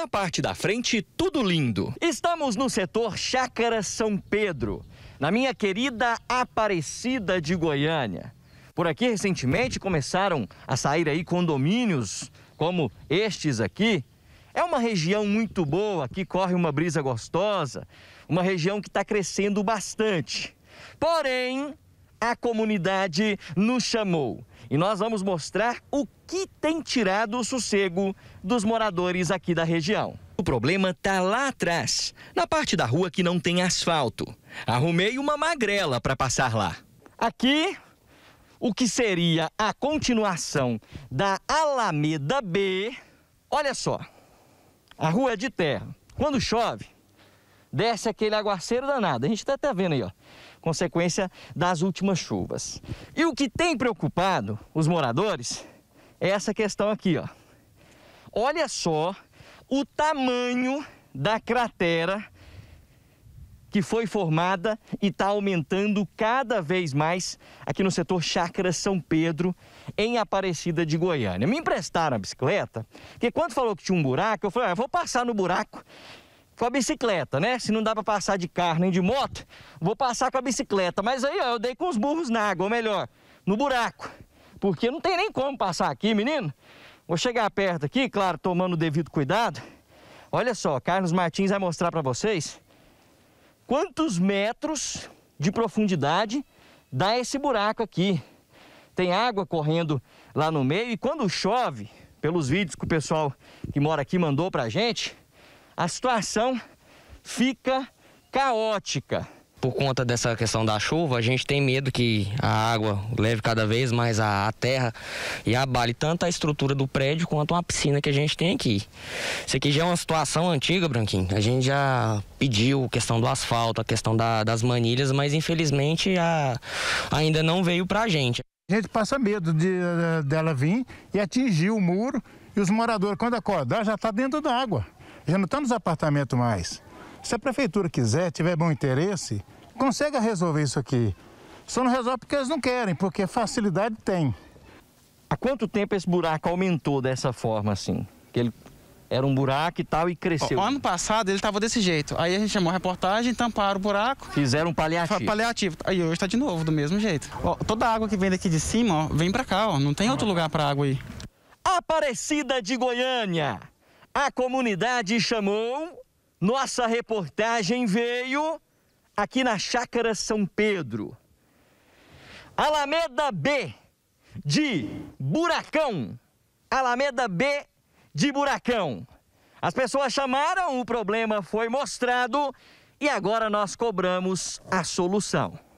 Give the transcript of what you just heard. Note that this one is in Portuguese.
Na parte da frente, tudo lindo. Estamos no setor Chácara São Pedro, na minha querida Aparecida de Goiânia. Por aqui, recentemente, começaram a sair aí condomínios como estes aqui. É uma região muito boa, aqui corre uma brisa gostosa, uma região que está crescendo bastante. Porém, a comunidade nos chamou. E nós vamos mostrar o que tem tirado o sossego dos moradores aqui da região. O problema tá lá atrás, na parte da rua que não tem asfalto. Arrumei uma magrela para passar lá. Aqui, o que seria a continuação da Alameda B. Olha só, a rua é de terra. Quando chove, desce aquele aguaceiro danado. A gente está até vendo aí, ó, consequência das últimas chuvas. E o que tem preocupado os moradores é essa questão aqui, ó. Olha só o tamanho da cratera que foi formada e está aumentando cada vez mais aqui no setor Chácara São Pedro, em Aparecida de Goiânia. Me emprestaram a bicicleta, porque quando falou que tinha um buraco, eu falei, ah, vou passar no buraco com a bicicleta, né? Se não dá para passar de carro nem de moto, vou passar com a bicicleta. Mas aí, ó, eu dei com os burros na água, ou melhor, no buraco. Porque não tem nem como passar aqui, menino. Vou chegar perto aqui, claro, tomando o devido cuidado. Olha só, Carlos Martins vai mostrar para vocês quantos metros de profundidade dá esse buraco aqui. Tem água correndo lá no meio e quando chove, pelos vídeos que o pessoal que mora aqui mandou pra gente, a situação fica caótica. Por conta dessa questão da chuva, a gente tem medo que a água leve cada vez mais a, a terra e abale tanto a estrutura do prédio quanto uma piscina que a gente tem aqui. Isso aqui já é uma situação antiga, Branquinho. A gente já pediu questão do asfalto, a questão da, das manilhas, mas infelizmente a, ainda não veio pra gente. A gente passa medo de, eh, dela vir e atingir o muro e os moradores, quando acordar, ah, já está dentro da água já não está nos apartamentos mais. Se a prefeitura quiser, tiver bom interesse, consegue resolver isso aqui. Só não resolve porque eles não querem, porque facilidade tem. Há quanto tempo esse buraco aumentou dessa forma assim? Que ele era um buraco e tal e cresceu. O ano passado ele estava desse jeito. Aí a gente chamou a reportagem, tamparam o buraco. Fizeram um paliativo. Paliativo. Aí hoje está de novo, do mesmo jeito. Ó, toda a água que vem daqui de cima, ó, vem para cá, ó. Não tem outro lugar para água aí. Aparecida de Goiânia. A comunidade chamou, nossa reportagem veio aqui na Chácara São Pedro. Alameda B de Buracão. Alameda B de Buracão. As pessoas chamaram, o problema foi mostrado e agora nós cobramos a solução.